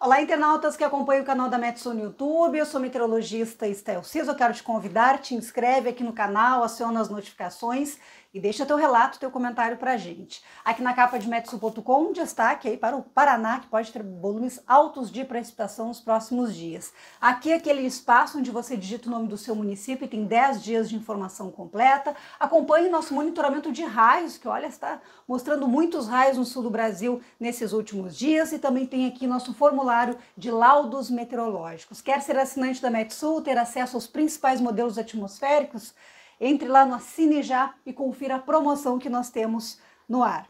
Olá, internautas que acompanham o canal da Metsu no YouTube. Eu sou meteorologista Estel Cis. Eu quero te convidar, te inscreve aqui no canal, aciona as notificações e deixa teu relato, teu comentário para a gente. Aqui na capa de metsu.com, destaque aí para o Paraná, que pode ter volumes altos de precipitação nos próximos dias. Aqui é aquele espaço onde você digita o nome do seu município e tem 10 dias de informação completa. Acompanhe nosso monitoramento de raios, que olha, está mostrando muitos raios no sul do Brasil nesses últimos dias. E também tem aqui nosso formulário de laudos meteorológicos. Quer ser assinante da Metsu, ter acesso aos principais modelos atmosféricos? Entre lá no Assine Já e confira a promoção que nós temos no ar.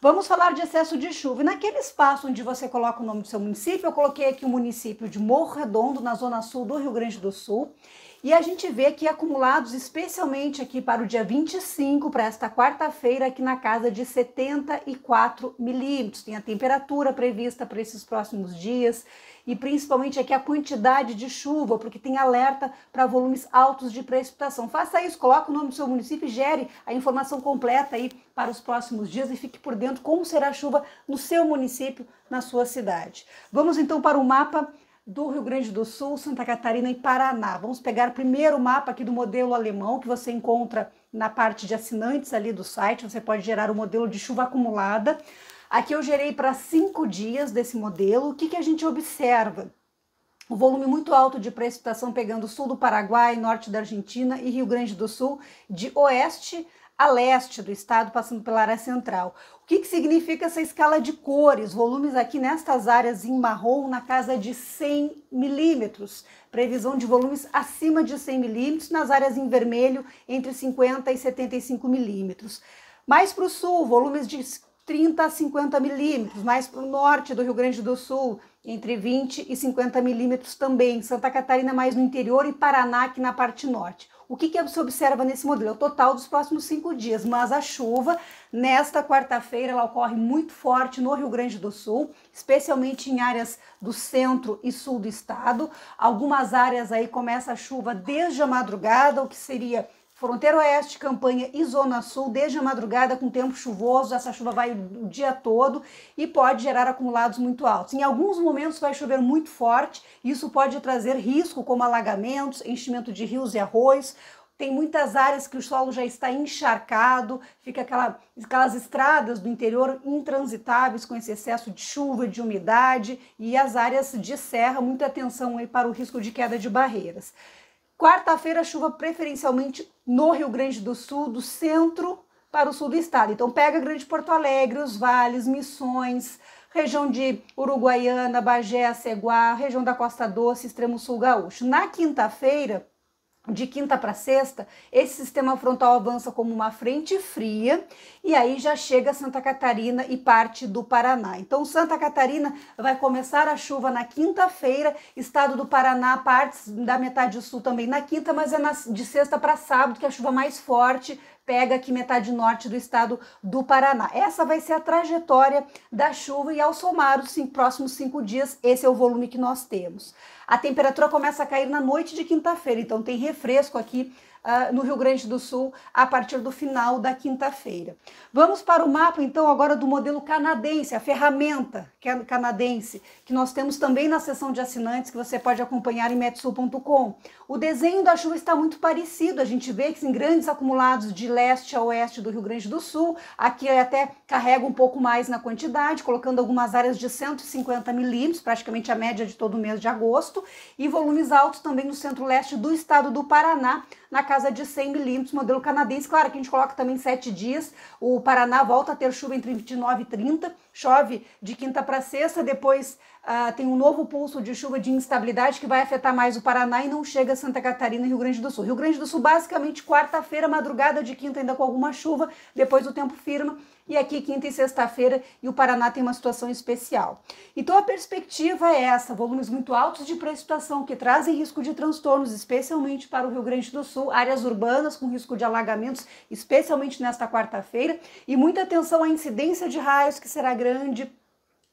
Vamos falar de excesso de chuva. E naquele espaço onde você coloca o nome do seu município, eu coloquei aqui o município de Morro Redondo, na zona sul do Rio Grande do Sul. E a gente vê que acumulados, especialmente aqui para o dia 25, para esta quarta-feira, aqui na casa de 74 milímetros. Tem a temperatura prevista para esses próximos dias e principalmente aqui a quantidade de chuva, porque tem alerta para volumes altos de precipitação. Faça isso, coloque o nome do seu município e gere a informação completa aí para os próximos dias e fique por dentro como será a chuva no seu município, na sua cidade. Vamos então para o mapa do Rio Grande do Sul, Santa Catarina e Paraná. Vamos pegar primeiro o mapa aqui do modelo alemão que você encontra na parte de assinantes ali do site. Você pode gerar o modelo de chuva acumulada. Aqui eu gerei para cinco dias desse modelo. O que, que a gente observa? O volume muito alto de precipitação pegando sul do Paraguai, norte da Argentina e Rio Grande do Sul, de oeste a leste do estado, passando pela área central. O que, que significa essa escala de cores? Volumes aqui nestas áreas em marrom na casa de 100 milímetros. Previsão de volumes acima de 100 milímetros, nas áreas em vermelho entre 50 e 75 milímetros. Mais para o sul, volumes de 30 a 50 milímetros. Mais para o norte do Rio Grande do Sul, entre 20 e 50 milímetros também, Santa Catarina mais no interior e Paraná aqui na parte norte. O que, que você observa nesse modelo? É o total dos próximos cinco dias, mas a chuva nesta quarta-feira ela ocorre muito forte no Rio Grande do Sul, especialmente em áreas do centro e sul do estado. Algumas áreas aí começa a chuva desde a madrugada, o que seria Fronteira Oeste, Campanha e Zona Sul, desde a madrugada com tempo chuvoso, essa chuva vai o dia todo e pode gerar acumulados muito altos. Em alguns momentos vai chover muito forte, isso pode trazer risco como alagamentos, enchimento de rios e arroios, tem muitas áreas que o solo já está encharcado, fica aquela, aquelas estradas do interior intransitáveis com esse excesso de chuva, de umidade e as áreas de serra, muita atenção aí para o risco de queda de barreiras. Quarta-feira, chuva preferencialmente no Rio Grande do Sul, do centro para o sul do estado. Então, pega Grande Porto Alegre, os vales, Missões, região de Uruguaiana, Bagé, Aceguá, região da Costa Doce, extremo sul gaúcho. Na quinta-feira, de quinta para sexta, esse sistema frontal avança como uma frente fria e aí já chega Santa Catarina e parte do Paraná. Então, Santa Catarina vai começar a chuva na quinta-feira, estado do Paraná, partes da metade sul também na quinta, mas é na, de sexta para sábado que a chuva mais forte pega aqui metade norte do estado do Paraná. Essa vai ser a trajetória da chuva e ao somar os próximos cinco dias, esse é o volume que nós temos. A temperatura começa a cair na noite de quinta-feira, então tem refresco aqui uh, no Rio Grande do Sul a partir do final da quinta-feira. Vamos para o mapa, então, agora do modelo canadense, a ferramenta que é canadense, que nós temos também na seção de assinantes, que você pode acompanhar em metsul.com. O desenho da chuva está muito parecido, a gente vê que em grandes acumulados de leste a oeste do Rio Grande do Sul, aqui é até carrega um pouco mais na quantidade, colocando algumas áreas de 150 milímetros, praticamente a média de todo o mês de agosto e volumes altos também no centro-leste do estado do Paraná, na casa de 100 milímetros, modelo canadense. Claro que a gente coloca também sete dias. O Paraná volta a ter chuva entre 29 e 30, chove de quinta para sexta, depois uh, tem um novo pulso de chuva de instabilidade que vai afetar mais o Paraná e não chega a Santa Catarina e Rio Grande do Sul. Rio Grande do Sul, basicamente, quarta-feira, madrugada de quinta, ainda com alguma chuva, depois o tempo firma e aqui quinta e sexta-feira, e o Paraná tem uma situação especial. Então a perspectiva é essa: volumes muito altos de precipitação que trazem risco de transtornos, especialmente para o Rio Grande do Sul, áreas urbanas com risco de alagamentos, especialmente nesta quarta-feira, e muita atenção à incidência de raios que será grande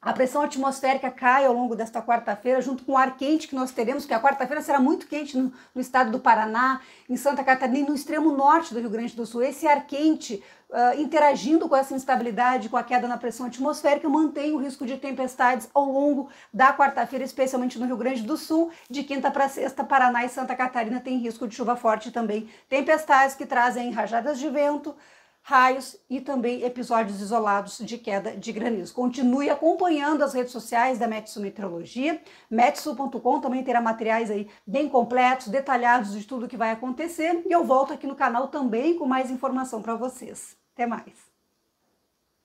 a pressão atmosférica cai ao longo desta quarta-feira, junto com o ar quente que nós teremos, porque a quarta-feira será muito quente no, no, estado do Paraná, em Santa Catarina e no extremo norte do Rio Grande do Sul. Esse ar quente, uh, interagindo com essa instabilidade, com a queda na pressão atmosférica, mantém o risco de tempestades ao longo da quarta-feira, especialmente no Rio Grande do Sul. De quinta para sexta, Paraná e Santa Catarina têm risco de chuva forte também. Tempestades que trazem rajadas de vento raios e também episódios isolados de queda de granizo. Continue acompanhando as redes sociais da Metsu Meteorologia. Metsu.com também terá materiais aí bem completos, detalhados de tudo o que vai acontecer. E eu volto aqui no canal também com mais informação para vocês. Até mais!